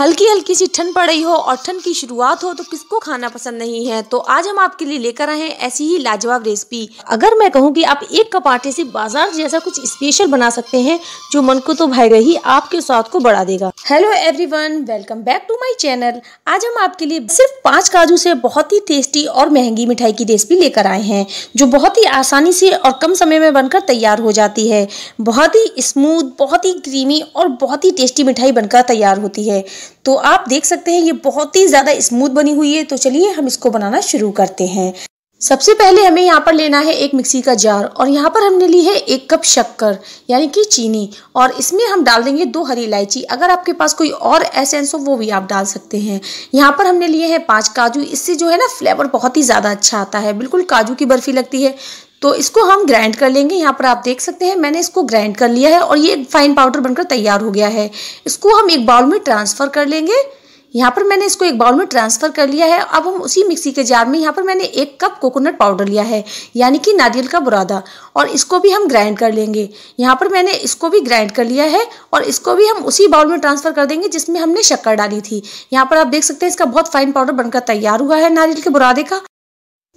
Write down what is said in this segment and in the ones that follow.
हल्की हल्की सी ठंड पड़ रही हो और ठंड की शुरुआत हो तो किसको खाना पसंद नहीं है तो आज हम आपके लिए लेकर आए हैं ऐसी ही लाजवाब रेसिपी अगर मैं कहूँ कि आप एक कप आटे से बाजार जैसा कुछ स्पेशल बना सकते हैं जो मन को तो भाई रही आपके स्वाद को बढ़ा देगा hello everyone welcome back to my channel आज हम आपके लिए सिर्फ पांच काजू से बहुत ही टेस्टी और महंगी मिठाई की रेसिपी लेकर आए हैं जो बहुत ही आसानी से और कम समय में बनकर तैयार हो जाती है बहुत ही स्मूथ बहुत ही क्रीमी और बहुत ही टेस्टी मिठाई बनकर तैयार होती है तो आप देख सकते हैं ये बहुत ही ज़्यादा स्मूथ बनी हुई है तो चलिए हम इसको बनाना शुरू करते हैं सबसे पहले हमें यहाँ पर लेना है एक मिक्सी का जार और यहाँ पर हमने ली है एक कप शक्कर यानी कि चीनी और इसमें हम डाल देंगे दो हरी इलायची अगर आपके पास कोई और एसेंस हो वो भी आप डाल सकते हैं यहाँ पर हमने लिए हैं पांच काजू इससे जो है ना फ्लेवर बहुत ही ज़्यादा अच्छा आता है बिल्कुल काजू की बर्फ़ी लगती है तो इसको हम ग्राइंड कर लेंगे यहाँ पर आप देख सकते हैं मैंने इसको ग्राइंड कर लिया है और ये फाइन पाउडर बनकर तैयार हो गया है इसको हम एक बाउल में ट्रांसफ़र कर लेंगे यहाँ पर मैंने इसको एक बाउल में ट्रांसफ़र कर लिया है अब हम उसी मिक्सी के जार में यहाँ पर मैंने एक कप कोकोनट पाउडर लिया है यानी कि नारियल का बुरादा और इसको भी हम ग्राइंड कर लेंगे यहाँ पर मैंने इसको भी ग्राइंड कर लिया है और इसको भी हम उसी बाउल में ट्रांसफ़र कर देंगे जिसमें हमने शक्कर डाली थी यहाँ पर आप देख सकते हैं इसका बहुत फाइन पाउडर बनकर तैयार हुआ है नारियल के बुरादे का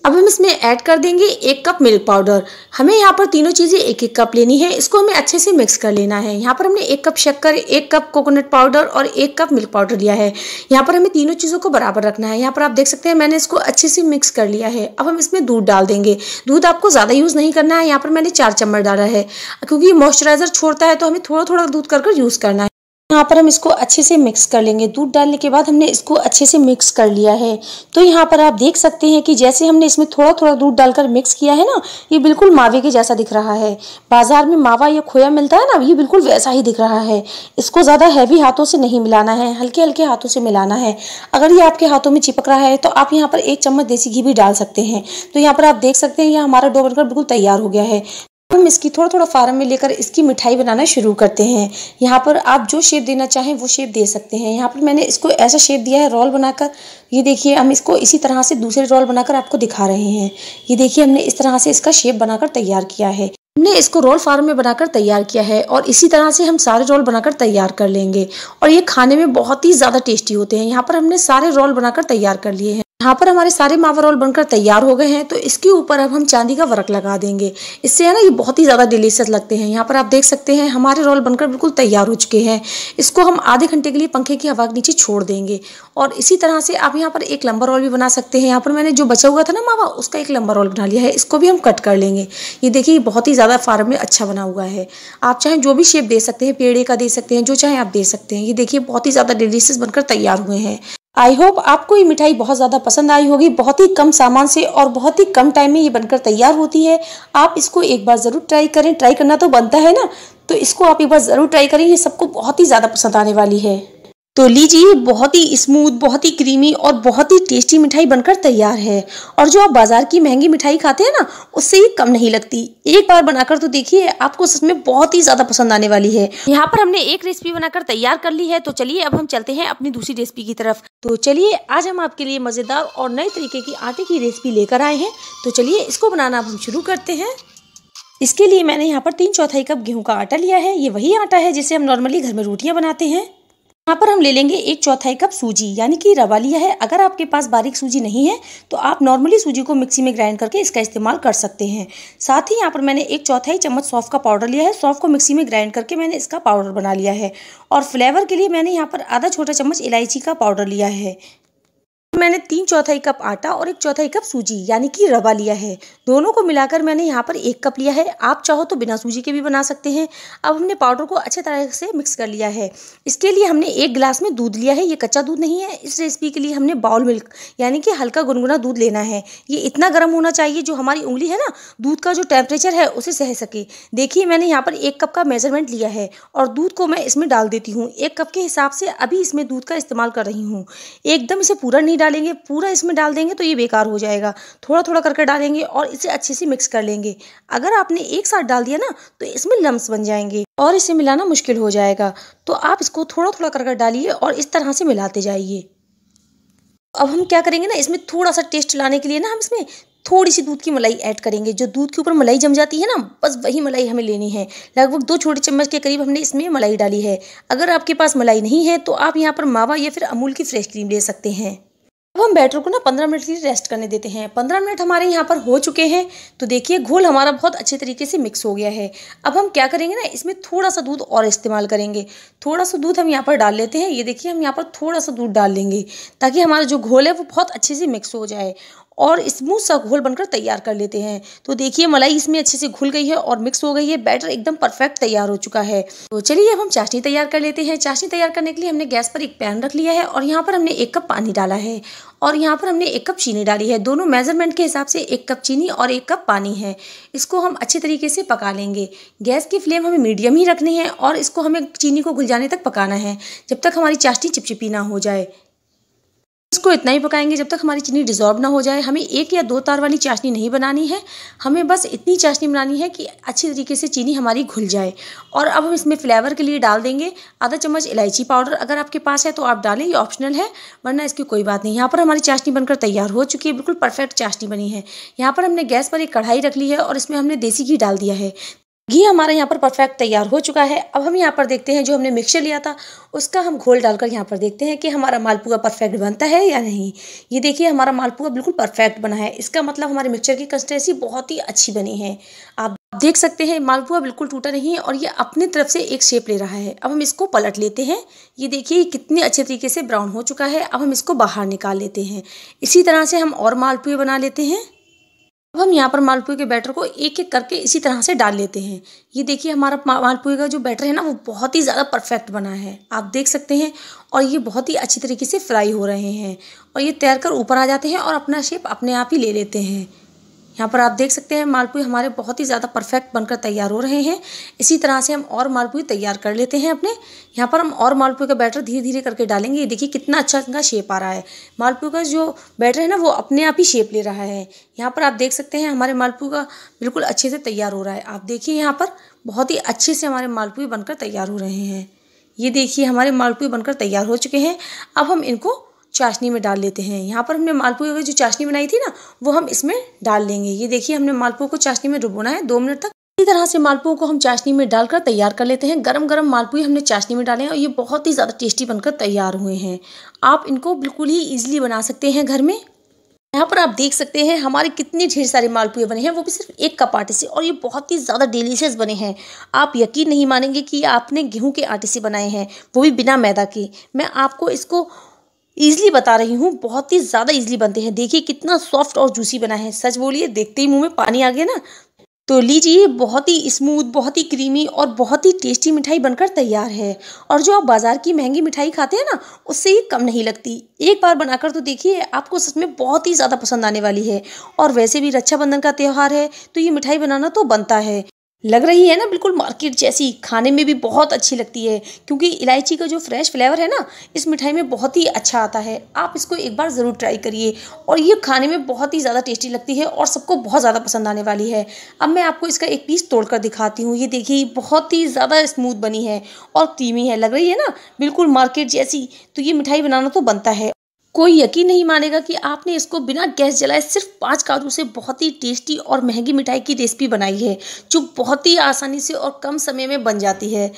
अब हम इसमें ऐड कर देंगे एक कप मिल्क पाउडर हमें यहाँ पर तीनों चीज़ें एक एक कप लेनी है इसको हमें अच्छे से मिक्स कर लेना है यहाँ पर हमने एक कप शक्कर एक कप कोकोनट पाउडर और एक कप मिल्क पाउडर लिया है यहाँ पर हमें तीनों चीज़ों को बराबर रखना है यहाँ पर आप देख सकते हैं मैंने इसको अच्छे से मिक्स कर लिया है अब हम इसमें दूध डाल देंगे दूध आपको ज़्यादा यूज़ नहीं करना है यहाँ पर मैंने चार चम्मच डाला है क्योंकि मॉइस्चराइज़र छोड़ता है तो हमें थोड़ा थोड़ा दूध कर यूज़ करना है यहाँ पर हम इसको अच्छे से मिक्स कर लेंगे दूध डालने के बाद हमने इसको अच्छे से मिक्स कर लिया है तो यहाँ पर आप देख सकते हैं कि जैसे हमने इसमें थोड़ा थोड़ा दूध डालकर मिक्स किया है ना ये बिल्कुल मावे के जैसा दिख रहा है बाजार में मावा या खोया मिलता है ना ये बिल्कुल वैसा ही दिख रहा है इसको ज़्यादा हैवी हाथों से नहीं मिलाना है हल्के हल्के हाथों से मिलाना है अगर ये आपके हाथों में चिपक रहा है तो आप यहाँ पर एक चम्मच देसी घी भी डाल सकते हैं तो यहाँ पर आप देख सकते हैं यह हमारा डो बनकर बिल्कुल तैयार हो गया है हम इसकी थोड़ा थोड़ा फार्म में लेकर इसकी मिठाई बनाना शुरू करते हैं यहाँ पर आप जो शेप देना चाहें वो शेप दे सकते हैं यहाँ पर मैंने इसको ऐसा शेप दिया है रोल बनाकर ये देखिए हम इसको इसी तरह से दूसरे रोल बनाकर आपको दिखा रहे हैं ये देखिए हमने इस तरह से इसका शेप बनाकर तैयार किया है हमने इसको रोल फार्म में बनाकर तैयार किया है और इसी तरह से हम सारे रोल बनाकर तैयार कर लेंगे और ये खाने में बहुत ही ज़्यादा टेस्टी होते हैं यहाँ पर हमने सारे रोल बनाकर तैयार कर लिए हैं यहाँ पर हमारे सारे मावा रोल बनकर तैयार हो गए हैं तो इसके ऊपर अब हम चांदी का वर्क लगा देंगे इससे है ना ये बहुत ही ज़्यादा डिलीशियस लगते हैं यहाँ पर आप देख सकते हैं हमारे रोल बनकर बिल्कुल तैयार हो चुके हैं इसको हम आधे घंटे के लिए पंखे की हवा के नीचे छोड़ देंगे और इसी तरह से आप यहाँ पर एक लंबा रोल भी बना सकते हैं यहाँ पर मैंने जो बचा हुआ था ना मावा उसका एक लंबा रोल बना लिया है इसको भी हम कट कर लेंगे ये देखिए बहुत ही ज़्यादा फार्म में अच्छा बना हुआ है आप चाहे जो भी शेप दे सकते हैं पेड़े का दे सकते हैं जो चाहे आप दे सकते हैं ये देखिए बहुत ही ज़्यादा डिलीशियस बनकर तैयार हुए हैं आई होप आपको ये मिठाई बहुत ज़्यादा पसंद आई होगी बहुत ही कम सामान से और बहुत ही कम टाइम में ये बनकर तैयार होती है आप इसको एक बार ज़रूर ट्राई करें ट्राई करना तो बनता है ना तो इसको आप एक बार ज़रूर ट्राई करें ये सबको बहुत ही ज़्यादा पसंद आने वाली है तो लीजिए बहुत ही स्मूथ बहुत ही क्रीमी और बहुत ही टेस्टी मिठाई बनकर तैयार है और जो आप बाजार की महंगी मिठाई खाते हैं ना उससे ही कम नहीं लगती एक बार बनाकर तो देखिए आपको सच में बहुत ही ज्यादा पसंद आने वाली है यहाँ पर हमने एक रेसिपी बनाकर तैयार कर ली है तो चलिए अब हम चलते हैं अपनी दूसरी रेसिपी की तरफ तो चलिए आज हम आपके लिए मजेदार और नए तरीके की आटे की रेसिपी लेकर आए हैं तो चलिए इसको बनाना हम शुरू करते हैं इसके लिए मैंने यहाँ पर तीन चौथाई कप गेहूं का आटा लिया है ये वही आटा है जिसे हम नॉर्मली घर में रोटियां बनाते हैं यहाँ पर हम ले लेंगे एक चौथाई कप सूजी यानी कि रवा लिया है अगर आपके पास बारीक सूजी नहीं है तो आप नॉर्मली सूजी को मिक्सी में ग्राइंड करके इसका इस्तेमाल कर सकते हैं साथ ही यहाँ पर मैंने एक चौथाई चम्मच सौफ का पाउडर लिया है सौफ को मिक्सी में ग्राइंड करके मैंने इसका पाउडर बना लिया है और फ्लेवर के लिए मैंने यहाँ पर आधा छोटा चम्मच इलायची का पाउडर लिया है मैंने तीन चौथाई कप आटा और एक चौथाई कप सूजी यानी कि रवा लिया है दोनों को मिलाकर मैंने यहाँ पर एक कप लिया है आप चाहो तो बिना सूजी के भी बना सकते हैं अब हमने पाउडर को अच्छे तरह से मिक्स कर लिया है इसके लिए हमने एक गिलास में दूध लिया है ये कच्चा दूध नहीं है इस रेसिपी के लिए हमने बाउल मिल्क यानी कि हल्का गुनगुना दूध लेना है ये इतना गर्म होना चाहिए जो हमारी उंगली है ना दूध का जो टेम्परेचर है उसे सह सके देखिए मैंने यहाँ पर एक कप का मेजरमेंट लिया है और दूध को मैं इसमें डाल देती हूँ एक कप के हिसाब से अभी इसमें दूध का इस्तेमाल कर रही हूँ एकदम इसे पूरा नहीं डालेंगे पूरा इसमें डाल देंगे तो ये बेकार हो जाएगा थोड़ा थोड़ा करके डालेंगे और इसे अच्छे से मिक्स कर लेंगे अगर आपने एक साथ डाल दिया ना तो इसमें लम्स बन जाएंगे और इसे मिलाना मुश्किल हो जाएगा तो आप इसको थोड़ा थोड़ा कर डालिए और इस तरह से मिलाते जाइए अब हम क्या करेंगे ना इसमें थोड़ा सा टेस्ट लाने के लिए ना हम इसमें थोड़ी सी दूध की मलाई ऐड करेंगे जो दूध के ऊपर मलाई जम जाती है ना बस वही मलाई हमें लेनी है लगभग दो छोटे चम्मच के करीब हमने इसमें मलाई डाली है अगर आपके पास मलाई नहीं है तो आप यहाँ पर मावा या फिर अमूल की फ्रेश क्रीम ले सकते हैं अब हम बैटर को ना पंद्रह मिनट के लिए रेस्ट करने देते हैं पंद्रह मिनट हमारे यहाँ पर हो चुके हैं तो देखिए घोल हमारा बहुत अच्छे तरीके से मिक्स हो गया है अब हम क्या करेंगे ना इसमें थोड़ा सा दूध और इस्तेमाल करेंगे थोड़ा सा दूध हम यहाँ पर डाल लेते हैं ये देखिए हम यहाँ पर थोड़ा सा दूध डाल लेंगे ताकि हमारा जो घोल है वो बहुत अच्छे से मिक्स हो जाए और स्मूथ सा घोल बनकर तैयार कर लेते हैं तो देखिए मलाई इसमें अच्छे से घुल गई है और मिक्स हो गई है बैटर एकदम परफेक्ट तैयार हो चुका है तो चलिए अब हम चाशनी तैयार कर लेते हैं चाशनी तैयार करने के लिए हमने गैस पर एक पैन रख लिया है और यहाँ पर हमने एक कप पानी डाला है और यहाँ पर हमने एक कप चीनी डाली है दोनों मेजरमेंट के हिसाब से एक कप चीनी और एक कप पानी है इसको हम अच्छे तरीके से पका लेंगे गैस की फ्लेम हमें मीडियम ही रखनी है और इसको हमें चीनी को घुल जाने तक पकाना है जब तक हमारी चाशनी चिपचिपी ना हो जाए इसको इतना ही पकाएंगे जब तक हमारी चीनी डिजॉर्व ना हो जाए हमें एक या दो तार वाली चाशनी नहीं बनानी है हमें बस इतनी चाशनी बनानी है कि अच्छी तरीके से चीनी हमारी घुल जाए और अब हम इसमें फ्लेवर के लिए डाल देंगे आधा चम्मच इलायची पाउडर अगर आपके पास है तो आप डालें ये ऑप्शनल है वरना इसकी कोई बात नहीं यहाँ पर हमारी चाशनी बनकर तैयार हो चुकी है बिल्कुल परफेक्ट चाशनी बनी है यहाँ पर हमने गैस पर एक कढ़ाई रख ली है और इसमें हमने देसी घी डाल दिया है घी हमारा यहाँ पर परफेक्ट तैयार हो चुका है अब हम यहाँ पर देखते हैं जो हमने मिक्सचर लिया था उसका हम घोल डालकर यहाँ पर देखते हैं कि हमारा मालपुआ परफेक्ट बनता है या नहीं ये देखिए हमारा मालपुआ बिल्कुल परफेक्ट बना है इसका मतलब हमारे मिक्सचर की कंसिस्टेंसी बहुत ही अच्छी बनी है आप देख सकते हैं मालपुआ बिल्कुल टूटा नहीं है और ये अपने तरफ से एक शेप ले रहा है अब हम इसको पलट लेते हैं ये देखिए कितने अच्छे तरीके से ब्राउन हो चुका है अब हम इसको बाहर निकाल लेते हैं इसी तरह से हम और मालपुए बना लेते हैं अब हम यहाँ पर मालपुए के बैटर को एक एक करके इसी तरह से डाल लेते हैं ये देखिए हमारा मालपुए का जो बैटर है ना वो बहुत ही ज़्यादा परफेक्ट बना है आप देख सकते हैं और ये बहुत ही अच्छी तरीके से फ्राई हो रहे हैं और ये तैर कर ऊपर आ जाते हैं और अपना शेप अपने आप ही ले लेते हैं यहाँ पर आप देख सकते हैं मालपुए हमारे बहुत ही ज़्यादा परफेक्ट बनकर तैयार हो रहे हैं इसी तरह से हम और मालपुए तैयार कर लेते हैं अपने यहाँ पर हम और मालपुए का बैटर धीरे धीरे करके डालेंगे ये देखिए कितना अच्छा इनका शेप आ रहा है मालपुए का जो बैटर है ना वो अपने आप ही शेप ले रहा है यहाँ पर आप देख सकते हैं हमारे मालपुए का बिल्कुल अच्छे से तैयार हो रहा है आप देखिए यहाँ पर बहुत ही अच्छे से हमारे मालपुए बनकर तैयार हो रहे हैं ये देखिए हमारे मालपुए बनकर तैयार हो चुके हैं अब हम इनको चाशनी में डाल लेते हैं यहाँ पर हमने मालपुए की जो चाशनी बनाई थी ना वो हम इसमें डाल लेंगे ये देखिए हमने मालपुए को चाशनी में डुबोना है दो मिनट तक इसी तरह से मालपुओं को हम चाशनी में डालकर तैयार कर लेते हैं गरम गरम मालपुए हमने चाशनी में डाले हैं और ये बहुत ही ज़्यादा टेस्टी बनकर तैयार हुए हैं आप इनको बिल्कुल ही ईजिली बना सकते हैं घर में यहाँ पर आप देख सकते हैं हमारे कितने ढेर सारे मालपुए बने हैं वो भी सिर्फ एक कप आटे से और ये बहुत ही ज़्यादा डिलीशियस बने हैं आप यकीन नहीं मानेंगे कि आपने गेहूं के आटे से बनाए हैं वो भी बिना मैदा के मैं आपको इसको ईजिली बता रही हूँ बहुत ही ज़्यादा ईजली बनते हैं देखिए कितना सॉफ्ट और जूसी बना है सच बोलिए देखते ही मुंह में पानी आ गया ना तो लीजिए बहुत ही स्मूथ बहुत ही क्रीमी और बहुत ही टेस्टी मिठाई बनकर तैयार है और जो आप बाज़ार की महंगी मिठाई खाते हैं ना उससे ये कम नहीं लगती एक बार बनाकर तो देखिए आपको सच में बहुत ही ज़्यादा पसंद आने वाली है और वैसे भी रक्षाबंधन का त्यौहार है तो ये मिठाई बनाना तो बनता है लग रही है ना बिल्कुल मार्केट जैसी खाने में भी बहुत अच्छी लगती है क्योंकि इलायची का जो फ्रेश फ्लेवर है ना इस मिठाई में बहुत ही अच्छा आता है आप इसको एक बार ज़रूर ट्राई करिए और ये खाने में बहुत ही ज़्यादा टेस्टी लगती है और सबको बहुत ज़्यादा पसंद आने वाली है अब मैं आपको इसका एक पीस तोड़ कर दिखाती हूँ ये देखिए बहुत ही ज़्यादा स्मूथ बनी है और क्रीमी है लग रही है ना बिल्कुल मार्केट जैसी तो ये मिठाई बनाना तो बनता है कोई यकीन नहीं मानेगा कि आपने इसको बिना गैस जलाए सिर्फ पाँच काजू से बहुत ही टेस्टी और महंगी मिठाई की रेसिपी बनाई है जो बहुत ही आसानी से और कम समय में बन जाती है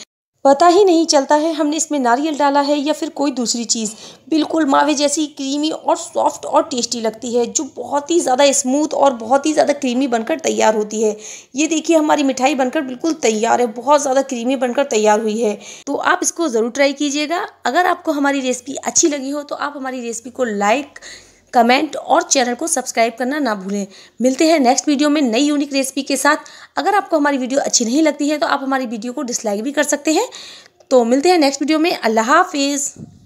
पता ही नहीं चलता है हमने इसमें नारियल डाला है या फिर कोई दूसरी चीज़ बिल्कुल मावे जैसी क्रीमी और सॉफ्ट और टेस्टी लगती है जो बहुत ही ज़्यादा स्मूथ और बहुत ही ज़्यादा क्रीमी बनकर तैयार होती है ये देखिए हमारी मिठाई बनकर बिल्कुल तैयार है बहुत ज़्यादा क्रीमी बनकर तैयार हुई है तो आप इसको ज़रूर ट्राई कीजिएगा अगर आपको हमारी रेसिपी अच्छी लगी हो तो आप हमारी रेसिपी को लाइक कमेंट और चैनल को सब्सक्राइब करना ना भूलें मिलते हैं नेक्स्ट वीडियो में नई यूनिक रेसिपी के साथ अगर आपको हमारी वीडियो अच्छी नहीं लगती है तो आप हमारी वीडियो को डिसलाइक भी कर सकते हैं तो मिलते हैं नेक्स्ट वीडियो में अल्लाह हाफिज़